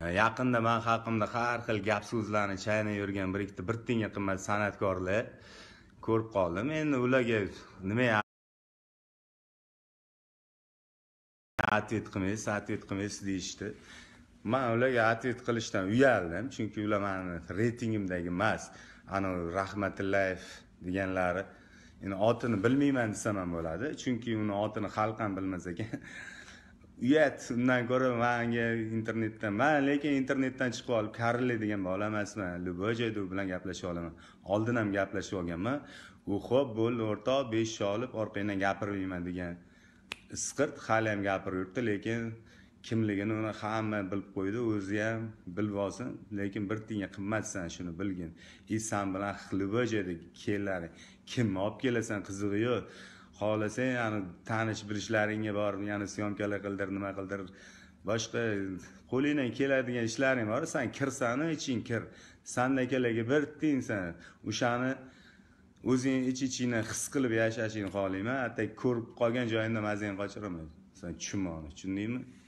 yaqinda man haqimda har xil gap so'zlarni chaynab yurgan bir ikkita bir tiyinga qimmat san'atkorlar ko'rib qoldim endi ularga nima ответ qilmaysiz ответ qilmaysiz deyishdi man ularga ответ qilishdan uyaldim chunki ular mani reytingimdagi emas anavi rahmatullayev deganlari endi otini bilmayman desam ham bo'ladi chunki uni otini xalq ham bilmas ekan undan ko'ra manga internetdan man lekin internetdan chiqib olib karli degan bola emasman любой joyda u bilan gaplasha olaman oldin ham gaplashib olganman u ho'p bo'ldi o'rtoq besh olib orqangdan gapirmayman degan isqirt hali ham gapirib yuribdi lekin kimligini uni hamma bilib qo'ydi o'zi ham bilib olsin lekin bir tiyinga qimmatsan shuni bilgin и san bilan любой joyda kelar kimni olib kelasan qizig'i yo'q xohlasa yani tanish bilishlaringga bor yani syomkalar qildir nima qildir boshqa qo'lingdan keladigan ishlaring bor san kirsani iching kir sandakalarga bir tiyinsan o'shani o'zing ich ichingdan his qilib yashashingni xohlayman attak ko'rib qolgan joyingda mazangni qochiraman san tushunmoqni tushundingmi